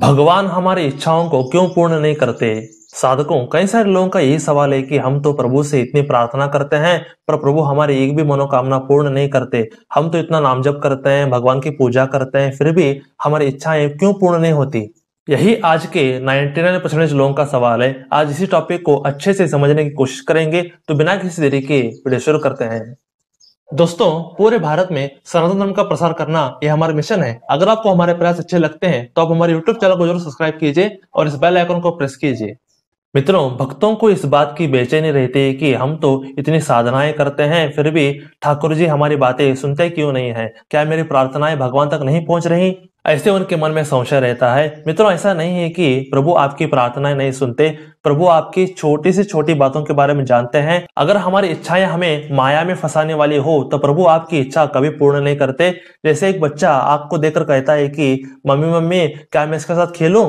भगवान हमारी इच्छाओं को क्यों पूर्ण नहीं करते साधकों कई सारे लोगों का यही सवाल है कि हम तो प्रभु से इतनी प्रार्थना करते हैं पर प्रभु हमारी एक भी मनोकामना पूर्ण नहीं करते हम तो इतना नाम जप करते हैं भगवान की पूजा करते हैं फिर भी हमारी इच्छाएं क्यों पूर्ण नहीं होती यही आज के 99 परसेंटेज लोगों का सवाल है आज इसी टॉपिक को अच्छे से समझने की कोशिश करेंगे तो बिना किसी देरी के वीडियो शुरू करते हैं दोस्तों पूरे भारत में सनातन धर्म का प्रसार करना यह हमारा मिशन है अगर आपको हमारे प्रयास अच्छे लगते हैं तो आप हमारे यूट्यूब चैनल को जरूर सब्सक्राइब कीजिए और इस बेल आइकन को प्रेस कीजिए मित्रों भक्तों को इस बात की बेचैनी रहती है कि हम तो इतनी साधनाएं करते हैं फिर भी ठाकुर जी हमारी बातें सुनते क्यों नहीं है क्या मेरी प्रार्थनाएं भगवान तक नहीं पहुंच रही ऐसे उनके मन में संशय रहता है मित्रों ऐसा नहीं है कि प्रभु आपकी प्रार्थनाएं नहीं सुनते प्रभु आपकी छोटी से छोटी बातों के बारे में जानते हैं अगर हमारी इच्छाएं हमें माया में फंसाने वाली हो तो प्रभु आपकी इच्छा कभी पूर्ण नहीं करते जैसे एक बच्चा आपको देखकर कहता है कि मम्मी मम्मी क्या मैं इसके साथ खेलूं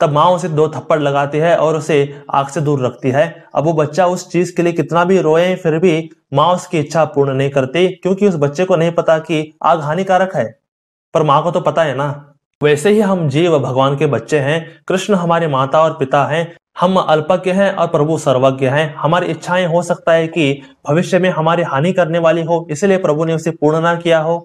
तब माँ उसे दो थप्पड़ लगाती है और उसे आग से दूर रखती है अब वो बच्चा उस चीज के लिए कितना भी रोए फिर भी माँ उसकी इच्छा पूर्ण नहीं करती क्योंकि उस बच्चे को नहीं पता कि आग हानिकारक है पर माँ को तो पता है ना वैसे ही हम जीव भगवान के बच्चे हैं कृष्ण हमारे माता और पिता हैं हम अल्पज्ञ हैं और प्रभु सर्वज्ञ हैं हमारी इच्छाएं हो सकता है कि भविष्य में हमारी हानि करने वाली हो इसलिए प्रभु ने उसे पूर्ण ना किया हो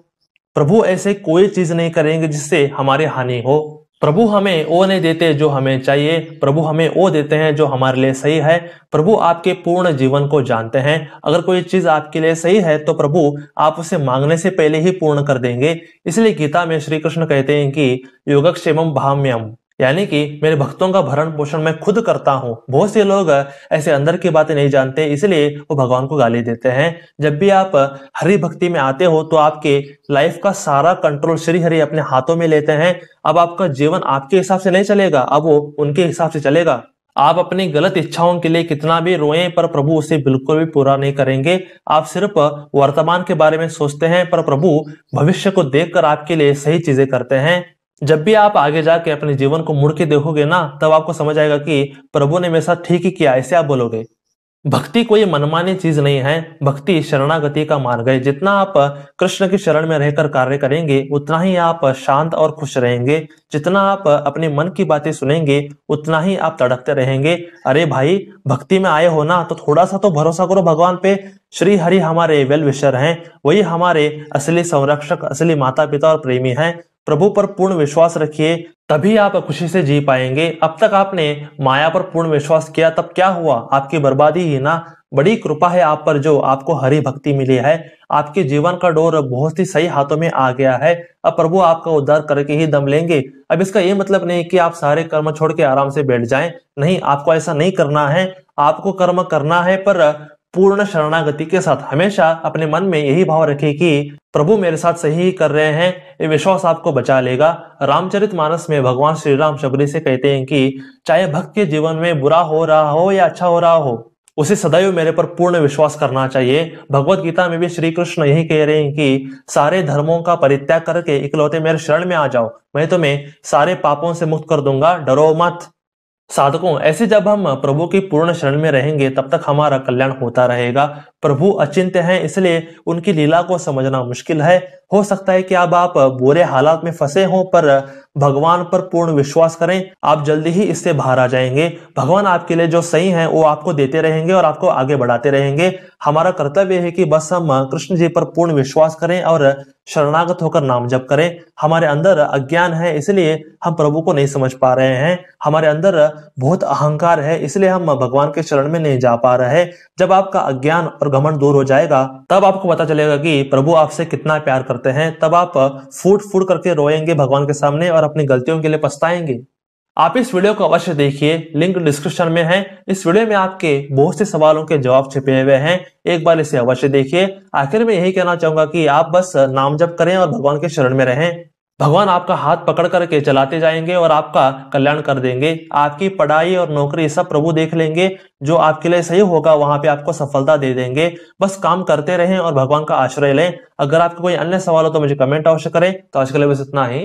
प्रभु ऐसे कोई चीज नहीं करेंगे जिससे हमारी हानि हो प्रभु हमें ओ नहीं देते जो हमें चाहिए प्रभु हमें ओ देते हैं जो हमारे लिए सही है प्रभु आपके पूर्ण जीवन को जानते हैं अगर कोई चीज आपके लिए सही है तो प्रभु आप उसे मांगने से पहले ही पूर्ण कर देंगे इसलिए गीता में श्री कृष्ण कहते हैं कि योगक्षेम भाम्यम यानी कि मेरे भक्तों का भरण पोषण मैं खुद करता हूँ बहुत से लोग ऐसे अंदर की बातें नहीं जानते इसलिए वो भगवान को गाली देते हैं जब भी आप हरि भक्ति में आते हो तो आपके लाइफ का सारा कंट्रोल श्री हरि अपने हाथों में लेते हैं अब आपका जीवन आपके हिसाब से नहीं चलेगा अब वो उनके हिसाब से चलेगा आप अपनी गलत इच्छाओं के लिए कितना भी रोए पर प्रभु उसे बिल्कुल भी पूरा नहीं करेंगे आप सिर्फ वर्तमान के बारे में सोचते हैं पर प्रभु भविष्य को देखकर आपके लिए सही चीजें करते हैं जब भी आप आगे जाके अपने जीवन को मुड़ के देखोगे ना तब आपको समझ आएगा कि प्रभु ने मेरे साथ ठीक ही किया ऐसे आप बोलोगे भक्ति कोई मनमानी चीज नहीं है भक्ति शरणागति का मार्ग है जितना आप कृष्ण की शरण में रहकर कार्य करेंगे उतना ही आप शांत और खुश रहेंगे जितना आप अपने मन की बातें सुनेंगे उतना ही आप तड़पते रहेंगे अरे भाई भक्ति में आए हो ना तो थोड़ा सा तो भरोसा करो भगवान पे श्री हरि हमारे वेल विशर हैं वही हमारे असली संरक्षक असली माता पिता और प्रेमी हैं प्रभु पर पूर्ण विश्वास रखिए तभी आप खुशी से जी पाएंगे अब तक आपने माया पर पूर्ण विश्वास किया तब क्या हुआ आपकी बर्बादी ही ना बड़ी कृपा है आप पर जो आपको हरी भक्ति मिली है आपके जीवन का डोर बहुत ही सही हाथों में आ गया है अब प्रभु आपका उद्धार करके ही दम लेंगे अब इसका ये मतलब नहीं कि आप सारे कर्म छोड़ के आराम से बैठ जाएं नहीं आपको ऐसा नहीं करना है आपको कर्म करना है पर पूर्ण शरणागति के साथ हमेशा अपने मन में यही भाव रखे कि प्रभु मेरे साथ सही कर रहे हैं ये विश्वास आपको बचा लेगा रामचरित मानस में भगवान श्री राम शबरी से कहते हैं कि चाहे भक्त के जीवन में बुरा हो रहा हो या अच्छा हो रहा हो उसे सदैव मेरे पर पूर्ण विश्वास करना चाहिए भगवत गीता में भी श्री कृष्ण यही कह रहे हैं कि सारे धर्मों का परित्याग करके इकलौते मेरे शरण में आ जाओ मैं तुम्हें सारे पापों से मुक्त कर दूंगा डरो मत साधकों ऐसे जब हम प्रभु की पूर्ण शरण में रहेंगे तब तक हमारा कल्याण होता रहेगा प्रभु अचिंत्य हैं इसलिए उनकी लीला को समझना मुश्किल है हो सकता है कि अब आप बुरे हालात में फंसे हों पर भगवान पर पूर्ण विश्वास करें आप जल्दी ही इससे बाहर आ जाएंगे भगवान आपके लिए जो सही है वो आपको देते रहेंगे और आपको आगे बढ़ाते रहेंगे हमारा कर्तव्य है कि बस हम कृष्ण जी पर पूर्ण विश्वास करें और शरणागत होकर नाम जप करें हमारे अंदर अज्ञान है इसलिए हम प्रभु को नहीं समझ पा रहे हैं हमारे अंदर बहुत अहंकार है इसलिए हम भगवान के शरण में नहीं जा पा रहे हैं जब आपका अज्ञान और घमंड दूर हो जाएगा तब आपको पता चलेगा कि प्रभु आपसे कितना प्यार करते हैं तब आप फूट फूट करके रोएंगे भगवान के सामने और अपनी गलतियों के लिए पछताएंगे आप इस वीडियो को अवश्य देखिए लिंक डिस्क्रिप्शन में है इस वीडियो में आपके बहुत से सवालों के जवाब छिपे हुए हैं एक बार इसे अवश्य देखिए आखिर में यही कहना चाहूंगा कि आप बस नाम जप करें और भगवान के शरण में रहें भगवान आपका हाथ पकड़ करके चलाते जाएंगे और आपका कल्याण कर देंगे आपकी पढ़ाई और नौकरी सब प्रभु देख लेंगे जो आपके लिए सही होगा वहां पे आपको सफलता दे देंगे बस काम करते रहें और भगवान का आश्रय लें अगर आपको कोई अन्य सवाल हो तो मुझे कमेंट अवश्य करें तो आज के लिए बस इतना ही